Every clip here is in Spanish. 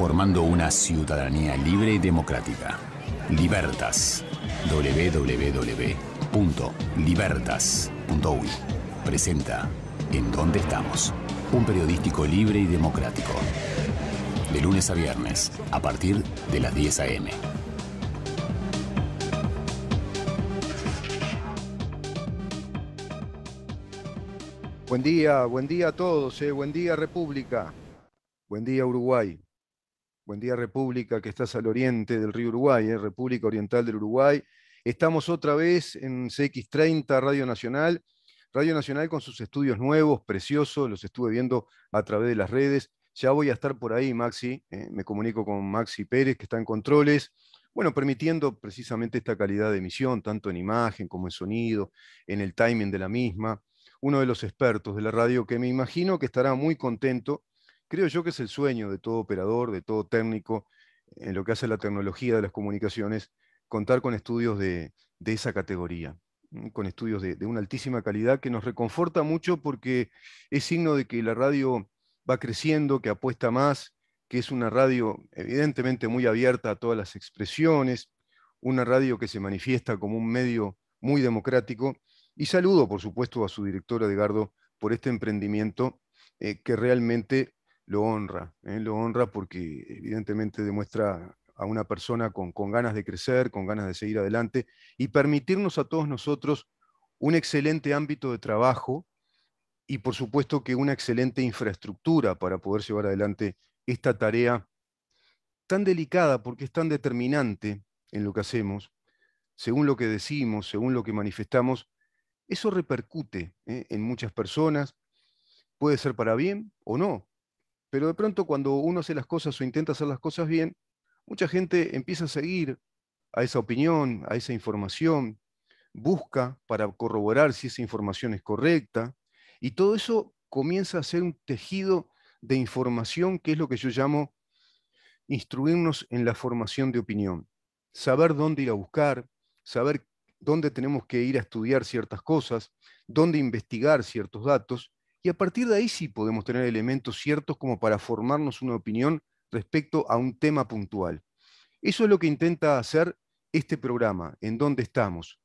formando una ciudadanía libre y democrática. Libertas. www.libertas.uy presenta En dónde estamos. Un periodístico libre y democrático. De lunes a viernes, a partir de las 10 a.m. Buen día, buen día a todos, eh. buen día República, buen día Uruguay. Buen día República, que estás al oriente del río Uruguay, ¿eh? República Oriental del Uruguay. Estamos otra vez en CX30 Radio Nacional. Radio Nacional con sus estudios nuevos, preciosos, los estuve viendo a través de las redes. Ya voy a estar por ahí, Maxi. ¿eh? me comunico con Maxi Pérez, que está en controles. Bueno, permitiendo precisamente esta calidad de emisión, tanto en imagen como en sonido, en el timing de la misma. Uno de los expertos de la radio que me imagino que estará muy contento creo yo que es el sueño de todo operador, de todo técnico, en lo que hace la tecnología de las comunicaciones, contar con estudios de, esa categoría, con estudios de, una altísima calidad que nos reconforta mucho porque es signo de que la radio va creciendo, que apuesta más, que es una radio evidentemente muy abierta a todas las expresiones, una radio que se manifiesta como un medio muy democrático. Y saludo, por supuesto, a su directora Edgardo por este emprendimiento eh, que realmente lo honra, ¿eh? lo honra porque evidentemente demuestra a una persona con, ganas de crecer, con ganas de seguir adelante y permitirnos a todos nosotros un excelente ámbito de trabajo y por supuesto que una excelente infraestructura para poder llevar adelante esta tarea tan delicada porque es tan determinante en lo que hacemos, según lo que decimos, según lo que manifestamos, eso repercute ¿eh? en muchas personas, puede ser para bien o no, pero de pronto cuando uno hace las cosas o intenta hacer las cosas bien, mucha gente empieza a seguir a esa opinión, a esa información, busca para corroborar si esa información es correcta, y todo eso comienza a ser un tejido de información que es lo que yo llamo instruirnos en la formación de opinión, saber dónde ir a buscar, saber dónde tenemos que ir a estudiar ciertas cosas, dónde investigar ciertos datos, y a partir de ahí sí podemos tener elementos ciertos como para formarnos una opinión respecto a un tema puntual. Eso es lo que intenta hacer este programa, en donde estamos.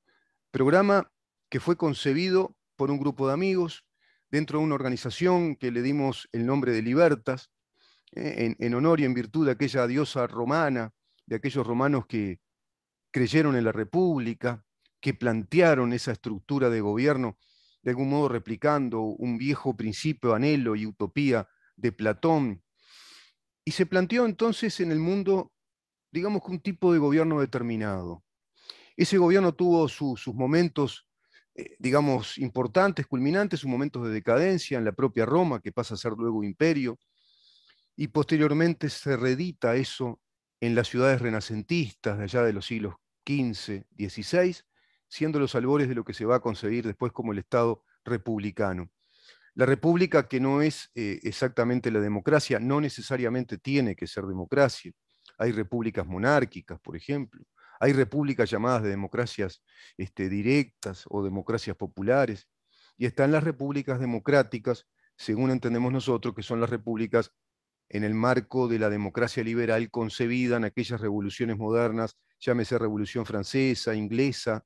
Programa que fue concebido por un grupo de amigos dentro de una organización que le dimos el nombre de Libertas, eh, en honor y en virtud de aquella diosa romana, de aquellos romanos que creyeron en la República, que plantearon esa estructura de gobierno de algún modo replicando un viejo principio, anhelo y utopía de Platón. Y se planteó entonces en el mundo, digamos un tipo de gobierno determinado. Ese gobierno tuvo sus momentos, eh, digamos, importantes, culminantes, sus momentos de decadencia en la propia Roma, que pasa a ser luego imperio, y posteriormente se redita eso en las ciudades renacentistas de allá de los siglos XV, XVI, siendo los albores de lo que se va a concebir después como el Estado republicano. La república, que no es eh, exactamente la democracia, no necesariamente tiene que ser democracia. Hay repúblicas monárquicas, por ejemplo. Hay repúblicas llamadas de democracias este, directas o democracias populares. Y están las repúblicas democráticas, según entendemos nosotros, que son las repúblicas en el marco de la democracia liberal concebida en aquellas revoluciones modernas, llámese Revolución Francesa, Inglesa,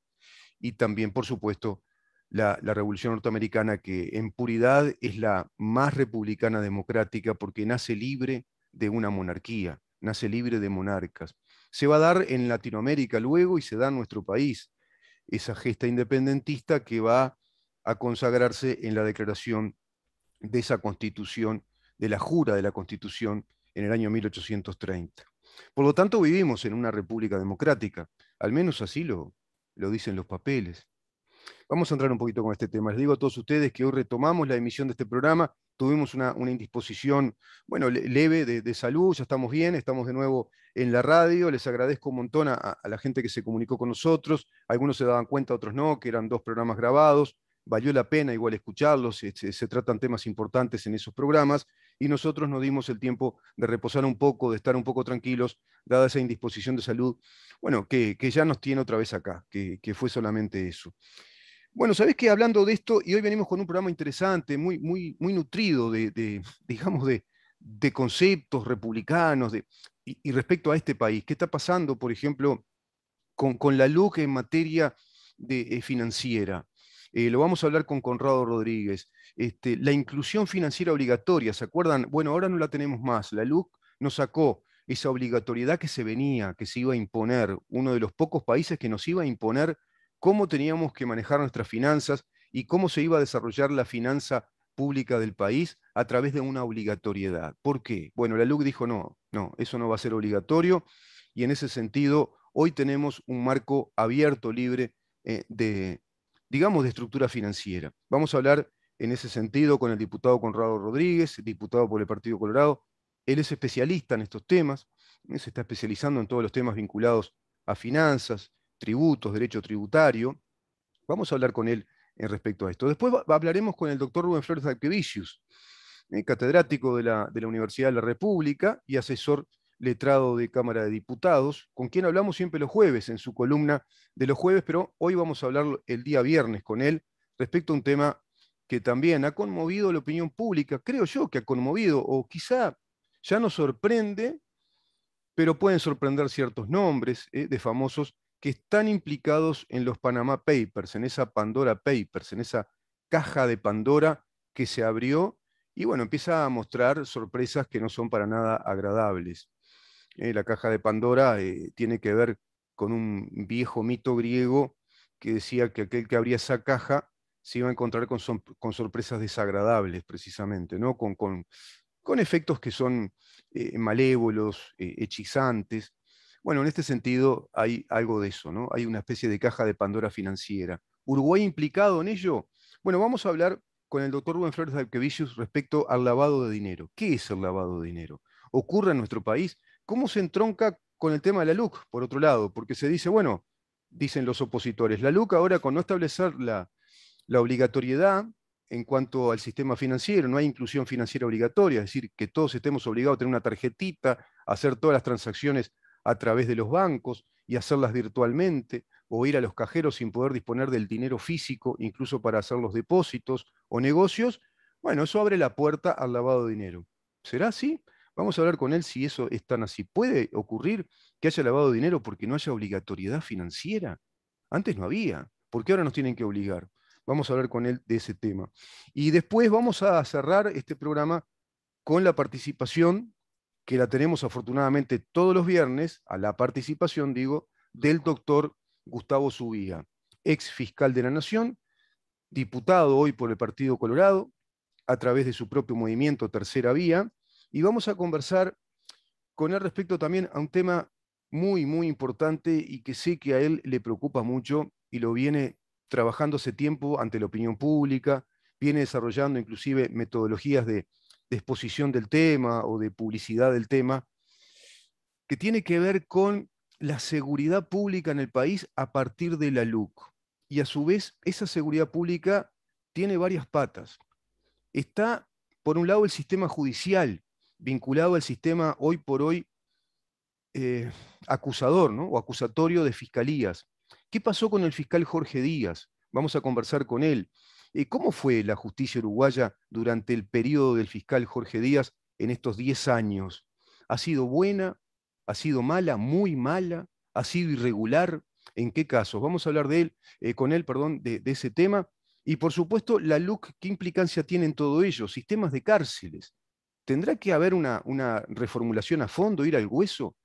y también, por supuesto, la, Revolución Norteamericana, que en puridad es la más republicana democrática porque nace libre de una monarquía, nace libre de monarcas. Se va a dar en Latinoamérica luego y se da en nuestro país esa gesta independentista que va a consagrarse en la declaración de esa constitución, de la jura de la constitución en el año 1830. Por lo tanto, vivimos en una república democrática, al menos así lo, lo dicen los papeles. Vamos a entrar un poquito con este tema. Les digo a todos ustedes que hoy retomamos la emisión de este programa. Tuvimos una, indisposición, bueno, leve de, salud, ya estamos bien, estamos de nuevo en la radio. Les agradezco un montón a, la gente que se comunicó con nosotros. Algunos se daban cuenta, otros no, que eran dos programas grabados valió la pena igual escucharlos, se, tratan temas importantes en esos programas y nosotros nos dimos el tiempo de reposar un poco, de estar un poco tranquilos, dada esa indisposición de salud, bueno, que, ya nos tiene otra vez acá, que, fue solamente eso. Bueno, sabés que hablando de esto, y hoy venimos con un programa interesante, muy, muy, muy nutrido de, de digamos, de, conceptos republicanos, y, respecto a este país, ¿qué está pasando, por ejemplo, con, la luz en materia de, eh, financiera? Eh, lo vamos a hablar con Conrado Rodríguez, este, la inclusión financiera obligatoria, ¿se acuerdan? Bueno, ahora no la tenemos más, la LUC nos sacó esa obligatoriedad que se venía, que se iba a imponer, uno de los pocos países que nos iba a imponer cómo teníamos que manejar nuestras finanzas y cómo se iba a desarrollar la finanza pública del país a través de una obligatoriedad. ¿Por qué? Bueno, la LUC dijo no, no, eso no va a ser obligatorio y en ese sentido hoy tenemos un marco abierto, libre eh, de, digamos, de estructura financiera. Vamos a hablar en ese sentido con el diputado Conrado Rodríguez, diputado por el Partido Colorado. Él es especialista en estos temas, se está especializando en todos los temas vinculados a finanzas, tributos, derecho tributario. Vamos a hablar con él en respecto a esto. Después hablaremos con el doctor Rubén Flores Alquevicius, eh, catedrático de la, de la Universidad de la República y asesor letrado de Cámara de Diputados, con quien hablamos siempre los jueves en su columna de los jueves, pero hoy vamos a hablar el día viernes con él respecto a un tema que también ha conmovido la opinión pública, creo yo que ha conmovido, o quizá ya nos sorprende, pero pueden sorprender ciertos nombres eh, de famosos que están implicados en los Panama Papers, en esa Pandora Papers, en esa caja de Pandora que se abrió y bueno, empieza a mostrar sorpresas que no son para nada agradables. Eh, la caja de Pandora, eh, tiene que ver con un viejo mito griego que decía que aquel que abría esa caja se iba a encontrar con, sorpresas desagradables, precisamente, ¿no? con, efectos que son eh, malévolos, hechizantes. Bueno, en este sentido hay algo de eso, ¿no? Hay una especie de caja de Pandora financiera. ¿Uruguay implicado en ello? Bueno, vamos a hablar con el doctor Rubén Flores Alquevicius respecto al lavado de dinero. ¿Qué es el lavado de dinero? ¿Ocurre en nuestro país? ¿Cómo se entronca con el tema de la LUC, por otro lado? Porque se dice, bueno, dicen los opositores, la LUC ahora con no establecer la, obligatoriedad en cuanto al sistema financiero, no hay inclusión financiera obligatoria, es decir, que todos estemos obligados a tener una tarjetita, hacer todas las transacciones a través de los bancos y hacerlas virtualmente, o ir a los cajeros sin poder disponer del dinero físico, incluso para hacer los depósitos o negocios, bueno, eso abre la puerta al lavado de dinero. ¿Será así? Vamos a hablar con él si eso es tan así. ¿Puede ocurrir que haya lavado dinero porque no haya obligatoriedad financiera? Antes no había. ¿Por qué ahora nos tienen que obligar? Vamos a hablar con él de ese tema. Y después vamos a cerrar este programa con la participación, que la tenemos afortunadamente todos los viernes, a la participación, digo, del doctor Gustavo Zubía, ex fiscal de la Nación, diputado hoy por el Partido Colorado, a través de su propio movimiento Tercera Vía, y vamos a conversar con él respecto también a un tema muy, muy importante y que sé que a él le preocupa mucho y lo viene trabajando hace tiempo ante la opinión pública, viene desarrollando inclusive metodologías de, de exposición del tema o de publicidad del tema, que tiene que ver con la seguridad pública en el país a partir de la LUC. Y a su vez, esa seguridad pública tiene varias patas. Está, por un lado, el sistema judicial, vinculado al sistema hoy por hoy eh, acusador o acusatorio de fiscalías. ¿Qué pasó con el fiscal Jorge Díaz? Vamos a conversar con él. Eh, ¿Cómo fue la justicia uruguaya durante el periodo del fiscal Jorge Díaz en estos 10 años? ¿Ha sido buena? ¿Ha sido mala? ¿Muy mala? ¿Ha sido irregular? ¿En qué casos? Vamos a hablar de él, eh, con él, perdón, de, de ese tema. Y por supuesto, la LUC, ¿qué implicancia tiene en todo ello? Sistemas de cárceles, tendrá que haber una, reformulación a fondo, ir al hueso,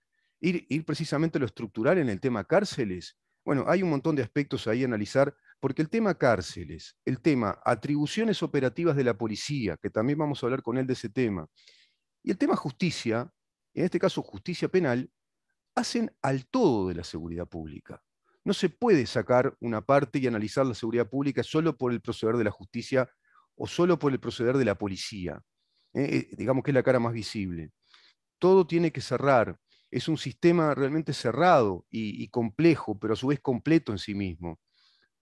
ir, ir precisamente a lo estructural en el tema cárceles. Bueno, hay un montón de aspectos ahí a analizar, porque el tema cárceles, el tema atribuciones operativas de la policía, que también vamos a hablar con él de ese tema, y el tema justicia, en este caso justicia penal, hacen al todo de la seguridad pública. No se puede sacar una parte y analizar la seguridad pública solo por el proceder de la justicia o solo por el proceder de la policía. Eh, eh, digamos que es la cara más visible. Todo tiene que cerrar. Es un sistema realmente cerrado y, y complejo, pero a su vez completo en sí mismo.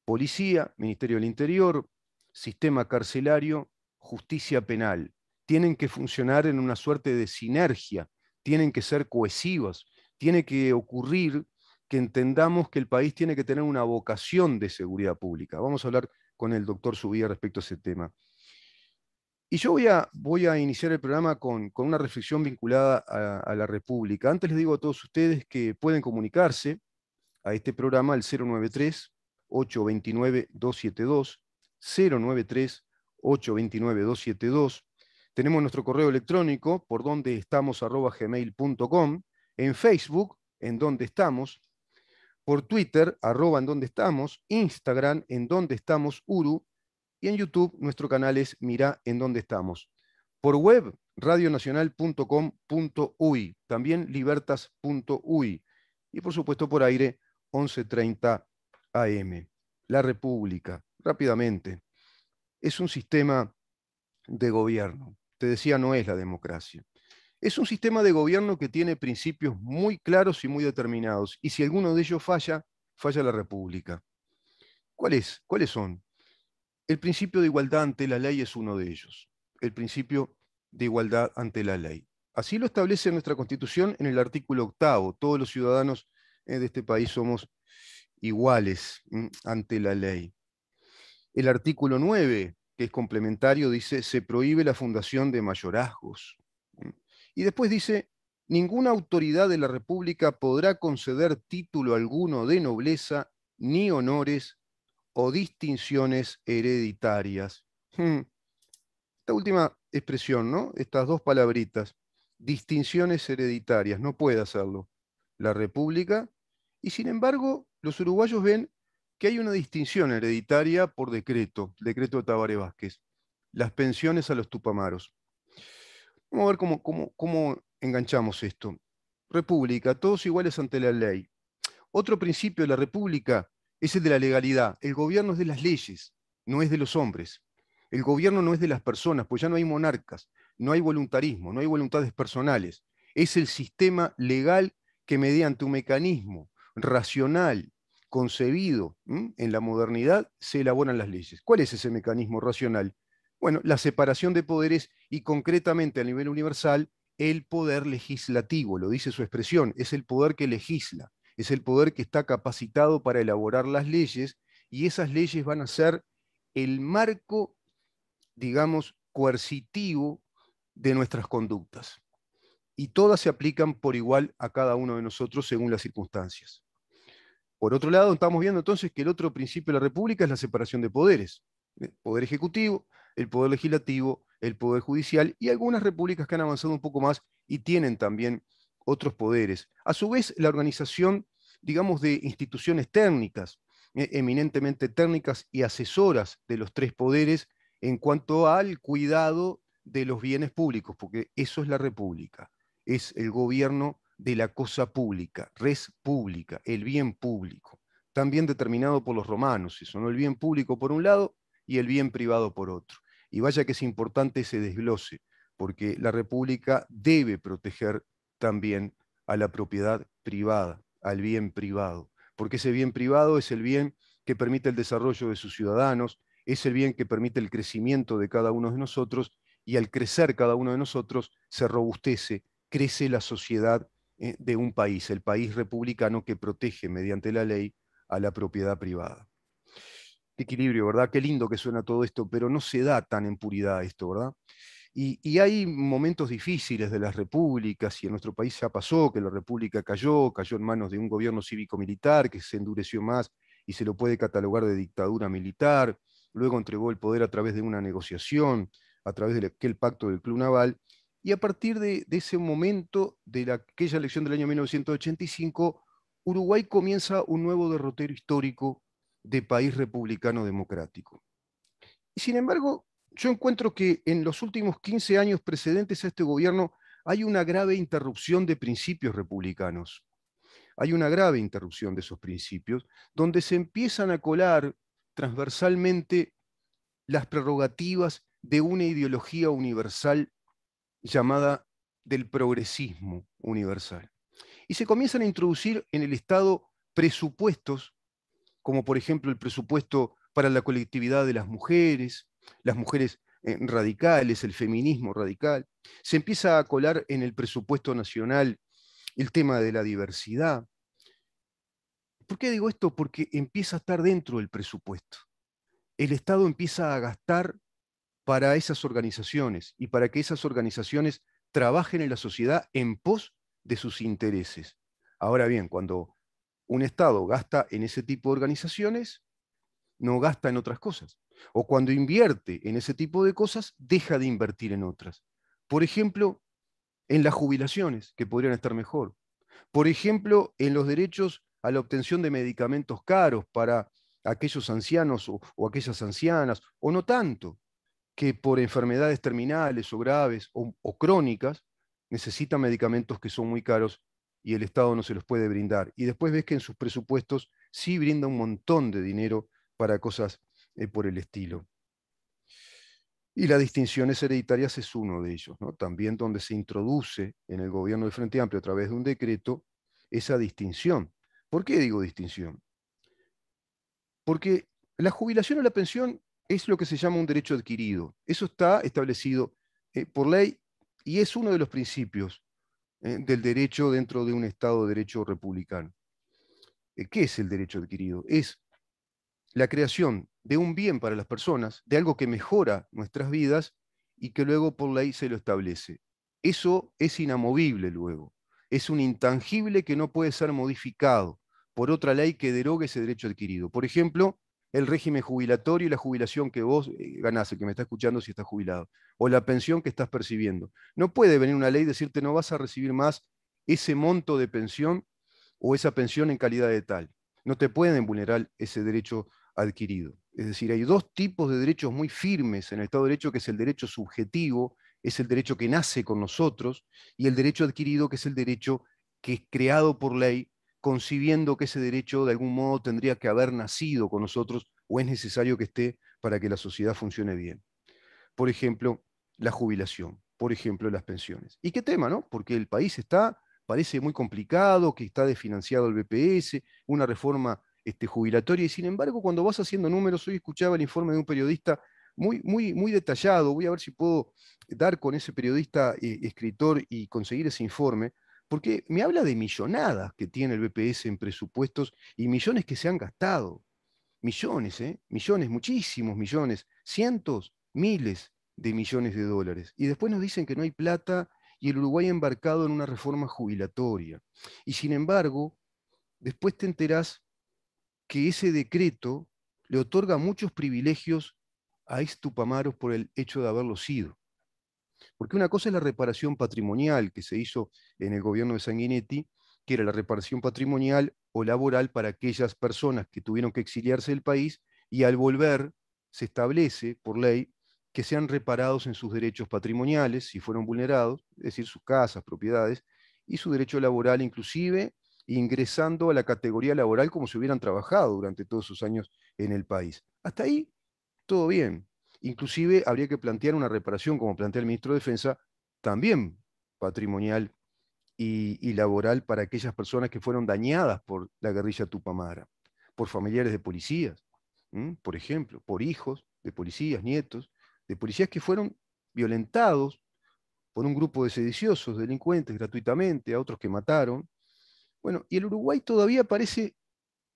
Policía, Ministerio del Interior, sistema carcelario, justicia penal. Tienen que funcionar en una suerte de sinergia, tienen que ser cohesivas, tiene que ocurrir que entendamos que el país tiene que tener una vocación de seguridad pública. Vamos a hablar con el doctor Subía respecto a ese tema. Y yo voy a, iniciar el programa con, una reflexión vinculada a, la República. Antes les digo a todos ustedes que pueden comunicarse a este programa al 093-829-272, 093-829-272. Tenemos nuestro correo electrónico por donde estamos gmail.com, en Facebook, en donde estamos, por Twitter, arroba en donde estamos, Instagram, en donde estamos, Uru, y en YouTube nuestro canal es Mirá en dónde estamos. Por web, radionacional.com.uy, también libertas.uy y por supuesto por aire 11.30 AM. La República, rápidamente, es un sistema de gobierno. Te decía, no es la democracia. Es un sistema de gobierno que tiene principios muy claros y muy determinados. Y si alguno de ellos falla, falla la República. ¿Cuáles? ¿Cuáles son? El principio de igualdad ante la ley es uno de ellos, el principio de igualdad ante la ley. Así lo establece nuestra Constitución en el artículo octavo. Todos los ciudadanos eh, de este país somos iguales mm, ante la ley. El artículo 9, que es complementario, dice, se prohíbe la fundación de mayorazgos. Mm. Y después dice, ninguna autoridad de la República podrá conceder título alguno de nobleza, ni honores, o distinciones hereditarias. Hmm. Esta última expresión, ¿no? Estas dos palabritas, distinciones hereditarias, no puede hacerlo la República, y sin embargo los uruguayos ven que hay una distinción hereditaria por decreto, decreto de Tabaré Vázquez, las pensiones a los tupamaros. Vamos a ver cómo, cómo enganchamos esto. República, todos iguales ante la ley. Otro principio de la República es de la legalidad. El gobierno es de las leyes, no es de los hombres. El gobierno no es de las personas, pues ya no hay monarcas, no hay voluntarismo, no hay voluntades personales. Es el sistema legal que mediante un mecanismo racional, concebido en la modernidad, se elaboran las leyes. ¿Cuál es ese mecanismo racional? Bueno, la separación de poderes y concretamente a nivel universal, el poder legislativo, lo dice su expresión, es el poder que legisla es el poder que está capacitado para elaborar las leyes y esas leyes van a ser el marco, digamos, coercitivo de nuestras conductas. Y todas se aplican por igual a cada uno de nosotros según las circunstancias. Por otro lado, estamos viendo entonces que el otro principio de la República es la separación de poderes. El poder ejecutivo, el poder legislativo, el poder judicial y algunas repúblicas que han avanzado un poco más y tienen también otros poderes. A su vez, la organización, digamos, de instituciones técnicas, eh, eminentemente técnicas y asesoras de los tres poderes en cuanto al cuidado de los bienes públicos, porque eso es la República, es el gobierno de la cosa pública, res pública, el bien público, también determinado por los romanos, eso, ¿no? El bien público por un lado y el bien privado por otro. Y vaya que es importante ese desglose, porque la República debe proteger también a la propiedad privada, al bien privado, porque ese bien privado es el bien que permite el desarrollo de sus ciudadanos, es el bien que permite el crecimiento de cada uno de nosotros y al crecer cada uno de nosotros se robustece, crece la sociedad eh, de un país, el país republicano que protege mediante la ley a la propiedad privada. equilibrio, ¿verdad? Qué lindo que suena todo esto, pero no se da tan en puridad esto, ¿verdad? Y, hay momentos difíciles de las repúblicas, y en nuestro país ya pasó que la república cayó, cayó en manos de un gobierno cívico-militar que se endureció más y se lo puede catalogar de dictadura militar, luego entregó el poder a través de una negociación, a través de aquel pacto del Club Naval, y a partir de, ese momento, de aquella elección del año 1985, Uruguay comienza un nuevo derrotero histórico de país republicano democrático. Y sin embargo, yo encuentro que en los últimos 15 años precedentes a este gobierno hay una grave interrupción de principios republicanos. Hay una grave interrupción de esos principios, donde se empiezan a colar transversalmente las prerrogativas de una ideología universal llamada del progresismo universal. Y se comienzan a introducir en el Estado presupuestos, como por ejemplo el presupuesto para la colectividad de las mujeres, las mujeres eh, radicales, el feminismo radical. Se empieza a colar en el presupuesto nacional el tema de la diversidad. ¿Por qué digo esto? Porque empieza a estar dentro del presupuesto. El Estado empieza a gastar para esas organizaciones y para que esas organizaciones trabajen en la sociedad en pos de sus intereses. Ahora bien, cuando un Estado gasta en ese tipo de organizaciones, no gasta en otras cosas. O cuando invierte en ese tipo de cosas, deja de invertir en otras. Por ejemplo, en las jubilaciones, que podrían estar mejor. Por ejemplo, en los derechos a la obtención de medicamentos caros para aquellos ancianos o, aquellas ancianas, o no tanto, que por enfermedades terminales o graves o, o crónicas necesitan medicamentos que son muy caros y el Estado no se los puede brindar. Y después ves que en sus presupuestos sí brinda un montón de dinero para cosas eh, por el estilo. Y las distinciones hereditarias es uno de ellos, ¿no? también donde se introduce en el gobierno del Frente Amplio a través de un decreto esa distinción. ¿Por qué digo distinción? Porque la jubilación o la pensión es lo que se llama un derecho adquirido. Eso está establecido eh, por ley y es uno de los principios eh, del derecho dentro de un Estado de derecho republicano. ¿Qué es el derecho adquirido? Es la creación de un bien para las personas, de algo que mejora nuestras vidas y que luego por ley se lo establece. Eso es inamovible luego. Es un intangible que no puede ser modificado por otra ley que derogue ese derecho adquirido. Por ejemplo, el régimen jubilatorio y la jubilación que vos eh, ganás, el que me está escuchando si está jubilado, o la pensión que estás percibiendo. No puede venir una ley y decirte no vas a recibir más ese monto de pensión o esa pensión en calidad de tal. No te pueden vulnerar ese derecho adquirido. Es decir, hay dos tipos de derechos muy firmes en el Estado de Derecho, que es el derecho subjetivo, es el derecho que nace con nosotros, y el derecho adquirido, que es el derecho que es creado por ley, concibiendo que ese derecho de algún modo tendría que haber nacido con nosotros o es necesario que esté para que la sociedad funcione bien. Por ejemplo, la jubilación, por ejemplo, las pensiones. ¿Y qué tema, no? Porque el país está, parece muy complicado, que está desfinanciado el BPS, una reforma este, jubilatoria. Y sin embargo, cuando vas haciendo números, hoy escuchaba el informe de un periodista muy, muy, muy detallado, voy a ver si puedo dar con ese periodista eh, escritor y conseguir ese informe, porque me habla de millonadas que tiene el BPS en presupuestos y millones que se han gastado. Millones, ¿eh? Millones, muchísimos millones, cientos, miles de millones de dólares. Y después nos dicen que no hay plata y el Uruguay ha embarcado en una reforma jubilatoria. Y sin embargo, después te enterás que ese decreto le otorga muchos privilegios a Estupamaros por el hecho de haberlo sido. Porque una cosa es la reparación patrimonial que se hizo en el gobierno de Sanguinetti, que era la reparación patrimonial o laboral para aquellas personas que tuvieron que exiliarse del país y al volver se establece por ley que sean reparados en sus derechos patrimoniales si fueron vulnerados, es decir, sus casas, propiedades, y su derecho laboral inclusive ingresando a la categoría laboral como si hubieran trabajado durante todos sus años en el país. Hasta ahí, todo bien. Inclusive habría que plantear una reparación, como plantea el ministro de Defensa, también patrimonial y, laboral para aquellas personas que fueron dañadas por la guerrilla Tupamara, por familiares de policías, por ejemplo, por hijos de policías, nietos, de policías que fueron violentados por un grupo de sediciosos, delincuentes gratuitamente, a otros que mataron, bueno, y el Uruguay todavía parece,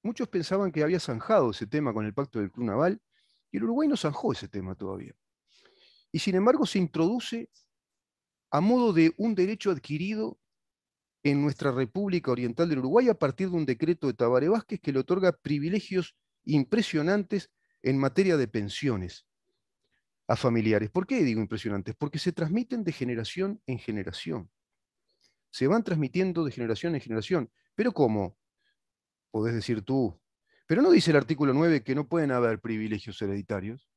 muchos pensaban que había zanjado ese tema con el pacto del Club Naval, y el Uruguay no zanjó ese tema todavía. Y sin embargo se introduce a modo de un derecho adquirido en nuestra República Oriental del Uruguay a partir de un decreto de Tabaré Vázquez que le otorga privilegios impresionantes en materia de pensiones a familiares. ¿Por qué digo impresionantes? Porque se transmiten de generación en generación se van transmitiendo de generación en generación. ¿Pero cómo? Podés decir tú. Pero no dice el artículo 9 que no pueden haber privilegios hereditarios.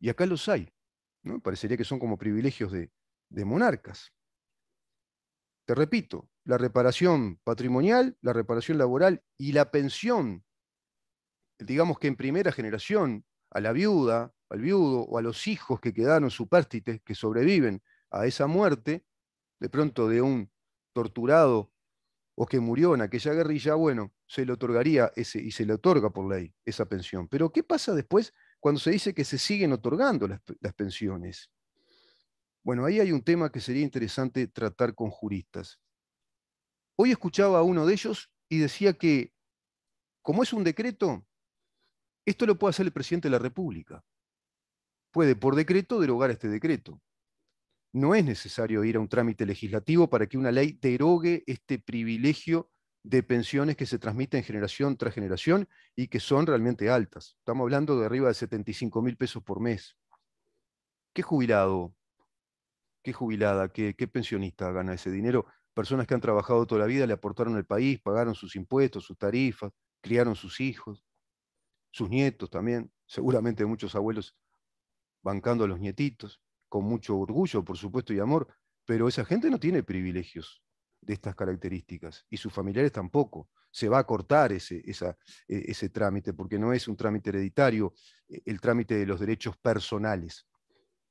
Y acá los hay. ¿no? Parecería que son como privilegios de, de monarcas. Te repito, la reparación patrimonial, la reparación laboral y la pensión, digamos que en primera generación, a la viuda, al viudo o a los hijos que quedaron supérstites, que sobreviven a esa muerte, de pronto de un torturado o que murió en aquella guerrilla, bueno, se le otorgaría ese, y se le otorga por ley esa pensión. Pero ¿qué pasa después cuando se dice que se siguen otorgando las, las pensiones? Bueno, ahí hay un tema que sería interesante tratar con juristas. Hoy escuchaba a uno de ellos y decía que, como es un decreto, esto lo puede hacer el presidente de la República. Puede, por decreto, derogar este decreto no es necesario ir a un trámite legislativo para que una ley derogue este privilegio de pensiones que se transmiten generación tras generación y que son realmente altas. Estamos hablando de arriba de 75 mil pesos por mes. ¿Qué jubilado, qué jubilada, qué, pensionista gana ese dinero? Personas que han trabajado toda la vida, le aportaron al país, pagaron sus impuestos, sus tarifas, criaron sus hijos, sus nietos también, seguramente muchos abuelos bancando a los nietitos con mucho orgullo, por supuesto, y amor, pero esa gente no tiene privilegios de estas características y sus familiares tampoco. Se va a cortar ese, e, ese trámite porque no es un trámite hereditario, e, el trámite de los derechos personales.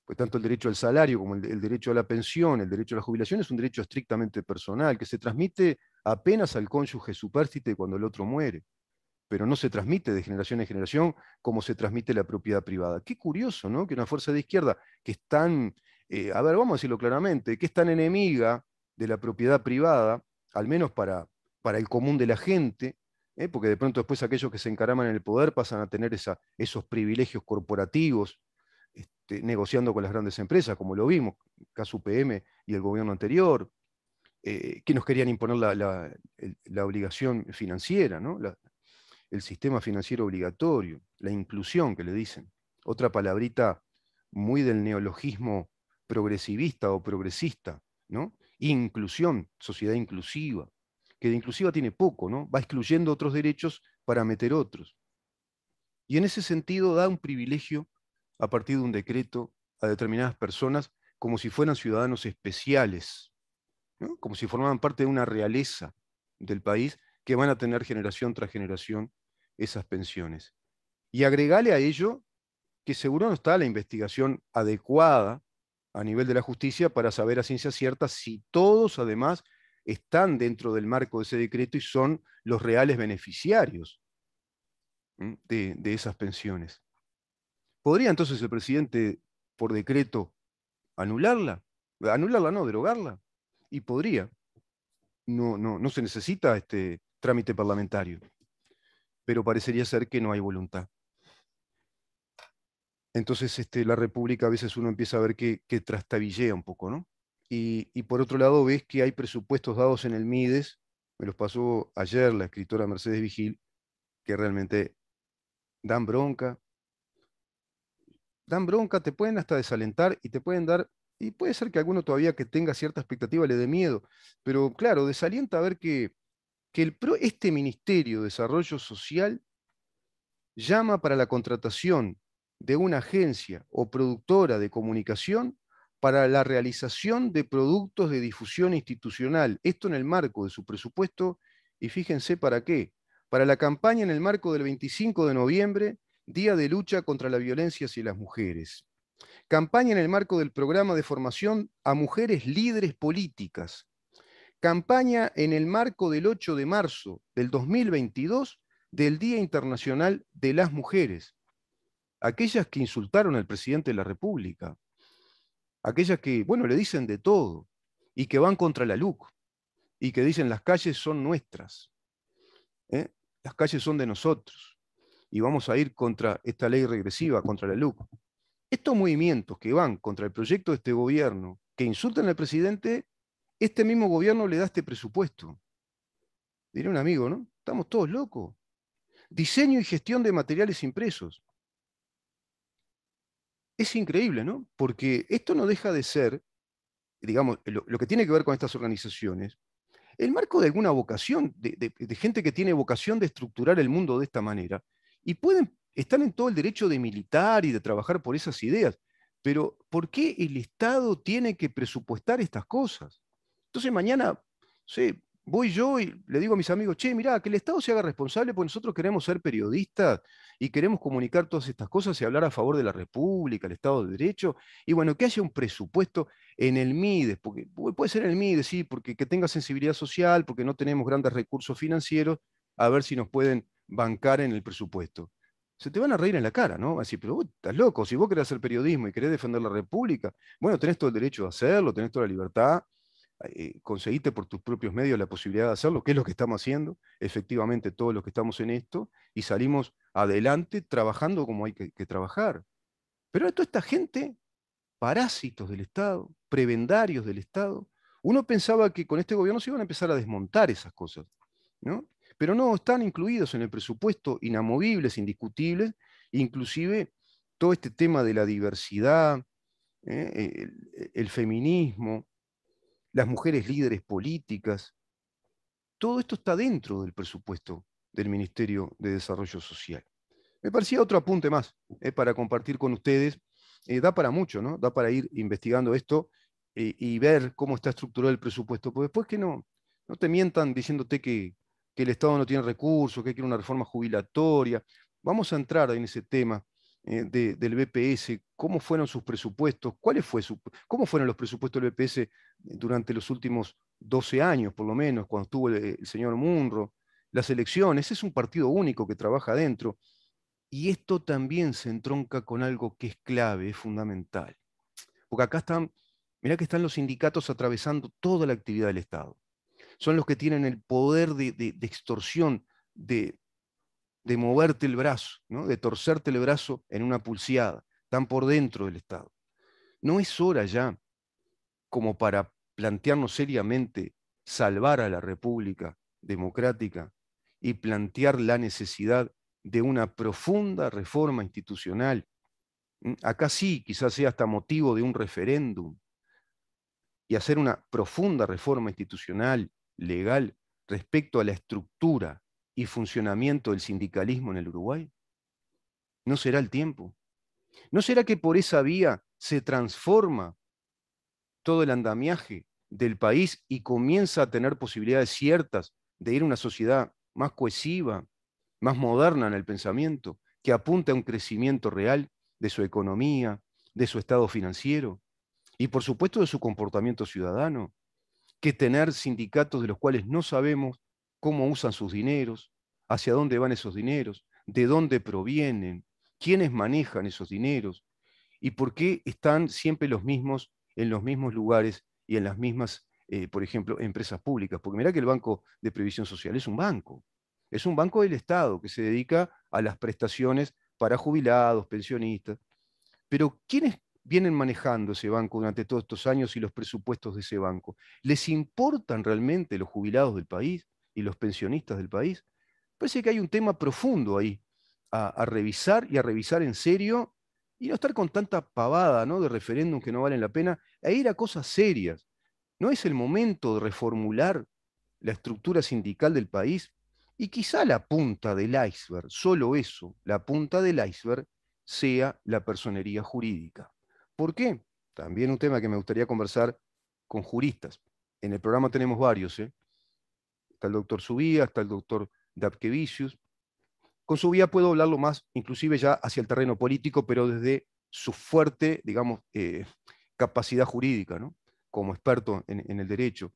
Pues tanto el derecho al salario como el, derecho a la pensión, el derecho a la jubilación es un derecho estrictamente personal que se transmite apenas al cónyuge supérstite cuando el otro muere pero no se transmite de generación en generación como se transmite la propiedad privada. Qué curioso, ¿no? Que una fuerza de izquierda que es tan, eh, a ver, vamos a decirlo claramente, que es tan enemiga de la propiedad privada, al menos para, para el común de la gente, ¿eh? porque de pronto después aquellos que se encaraman en el poder pasan a tener esos privilegios corporativos, este, negociando con las grandes empresas, como lo vimos, caso UPM y el gobierno anterior, eh, que nos querían imponer la, la obligación financiera, ¿no? la, el sistema financiero obligatorio, la inclusión que le dicen. Otra palabrita muy del neologismo progresivista o progresista, ¿no? Inclusión, sociedad inclusiva, que de inclusiva tiene poco, ¿no? Va excluyendo otros derechos para meter otros. Y en ese sentido da un privilegio a partir de un decreto a determinadas personas como si fueran ciudadanos especiales, ¿no? como si formaban parte de una realeza del país que van a tener generación tras generación esas pensiones. Y agregale a ello que seguro no está la investigación adecuada a nivel de la justicia para saber a ciencia cierta si todos además están dentro del marco de ese decreto y son los reales beneficiarios de, esas pensiones. ¿Podría entonces el presidente, por decreto, anularla? Anularla no, derogarla. Y podría. No, no, no se necesita este trámite parlamentario pero parecería ser que no hay voluntad. Entonces, este, la República a veces uno empieza a ver que, trastabillea un poco, ¿no? Y, por otro lado, ves que hay presupuestos dados en el MIDES, me los pasó ayer la escritora Mercedes Vigil, que realmente dan bronca. Dan bronca, te pueden hasta desalentar y te pueden dar, y puede ser que alguno todavía que tenga cierta expectativa le dé miedo, pero claro, desalienta a ver que, que el, este Ministerio de Desarrollo Social llama para la contratación de una agencia o productora de comunicación para la realización de productos de difusión institucional. Esto en el marco de su presupuesto y fíjense para qué. Para la campaña en el marco del 25 de noviembre, Día de Lucha contra la Violencia hacia las Mujeres. Campaña en el marco del programa de formación a mujeres líderes políticas campaña en el marco del 8 de marzo del 2022 del Día Internacional de las Mujeres, aquellas que insultaron al presidente de la República, aquellas que, bueno, le dicen de todo y que van contra la LUC y que dicen las calles son nuestras, ¿eh? las calles son de nosotros y vamos a ir contra esta ley regresiva, contra la LUC. Estos movimientos que van contra el proyecto de este gobierno, que insultan al presidente, este mismo gobierno le da este presupuesto. Diría un amigo, ¿no? Estamos todos locos. Diseño y gestión de materiales impresos. Es increíble, ¿no? Porque esto no deja de ser, digamos, lo, que tiene que ver con estas organizaciones, el marco de alguna vocación, de, gente que tiene vocación de estructurar el mundo de esta manera. Y pueden, estar en todo el derecho de militar y de trabajar por esas ideas. Pero, ¿por qué el Estado tiene que presupuestar estas cosas? Entonces mañana, sí, voy yo y le digo a mis amigos, che, mirá, que el Estado se haga responsable porque nosotros queremos ser periodistas y queremos comunicar todas estas cosas y hablar a favor de la República, el Estado de Derecho, y bueno, que haya un presupuesto en el MIDES, porque puede ser en el MIDES, sí, porque que tenga sensibilidad social, porque no tenemos grandes recursos financieros, a ver si nos pueden bancar en el presupuesto. Se te van a reír en la cara, ¿no? Así, pero vos estás loco, si vos querés hacer periodismo y querés defender la República, bueno, tenés todo el derecho de hacerlo, tenés toda la libertad, eh, conseguiste por tus propios medios la posibilidad de hacerlo, que es lo que estamos haciendo, efectivamente todos los que estamos en esto, y salimos adelante trabajando como hay que, trabajar. Pero toda esta gente, parásitos del Estado, prebendarios del Estado, uno pensaba que con este gobierno se iban a empezar a desmontar esas cosas, ¿no? Pero no, están incluidos en el presupuesto, inamovibles, indiscutibles, inclusive todo este tema de la diversidad, ¿eh? el, feminismo, las mujeres líderes políticas. Todo esto está dentro del presupuesto del Ministerio de Desarrollo Social. Me parecía otro apunte más eh, para compartir con ustedes. Eh, da para mucho, ¿no? Da para ir investigando esto eh, y ver cómo está estructurado el presupuesto. pues después que no, no te mientan diciéndote que, que el Estado no tiene recursos, que hay que una reforma jubilatoria. Vamos a entrar en ese tema eh, del BPS, cómo fueron sus presupuestos, ¿Cuáles fue su, cómo fueron los presupuestos del BPS durante los últimos 12 años, por lo menos, cuando estuvo el, señor Munro, las elecciones, es un partido único que trabaja adentro. Y esto también se entronca con algo que es clave, es fundamental. Porque acá están, mirá que están los sindicatos atravesando toda la actividad del Estado. Son los que tienen el poder de extorsión de, de moverte el brazo, ¿no? de torcerte el brazo en una pulseada, tan por dentro del Estado. No es hora ya como para plantearnos seriamente salvar a la República Democrática y plantear la necesidad de una profunda reforma institucional. Mm, acá sí, quizás sea hasta motivo de un referéndum y hacer una profunda reforma institucional, legal, respecto a la estructura y funcionamiento del sindicalismo en el Uruguay? ¿No será el tiempo? ¿No será que por esa vía se transforma todo el andamiaje del país y comienza a tener posibilidades ciertas de ir a una sociedad más cohesiva, más moderna en el pensamiento, que apunta a un crecimiento real de su economía, de su estado financiero y por supuesto de su comportamiento ciudadano, que tener sindicatos de los cuales no sabemos cómo usan sus dineros, hacia dónde van esos dineros, de dónde provienen, quiénes manejan esos dineros y por qué están siempre los mismos en los mismos lugares y en las mismas, eh, por ejemplo, empresas públicas. Porque mirá que el Banco de Previsión Social es un banco, es un banco del Estado que se dedica a las prestaciones para jubilados, pensionistas. Pero ¿quiénes vienen manejando ese banco durante todos estos años y los presupuestos de ese banco? ¿Les importan realmente los jubilados del país? y los pensionistas del país, parece que hay un tema profundo ahí a, revisar y a revisar en serio y no estar con tanta pavada ¿no? de referéndum que no valen la pena, a e ir a cosas serias. No es el momento de reformular la estructura sindical del país y quizá la punta del iceberg, solo eso, la punta del iceberg sea la personería jurídica. ¿Por qué? También un tema que me gustaría conversar con juristas. En el programa tenemos varios, ¿eh? está el doctor Subía, está el doctor Dapkevicius. Con Subía puedo hablarlo más, inclusive ya hacia el terreno político, pero desde su fuerte, digamos, eh, capacidad jurídica, ¿no? como experto en, el derecho.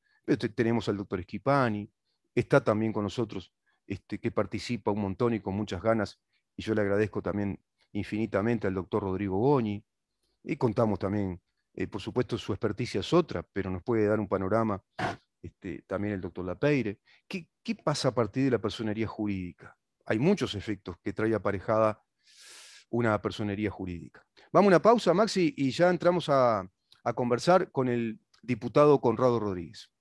tenemos al doctor Schipani, está también con nosotros, este, que participa un montón y con muchas ganas, y yo le agradezco también infinitamente al doctor Rodrigo Goñi, y contamos también, eh, por supuesto, su experticia es otra, pero nos puede dar un panorama este, también el doctor Lapeire. ¿Qué, pasa a partir de la personería jurídica? Hay muchos efectos que trae aparejada una personería jurídica. Vamos a una pausa, Maxi, y ya entramos a, a conversar con el diputado Conrado Rodríguez.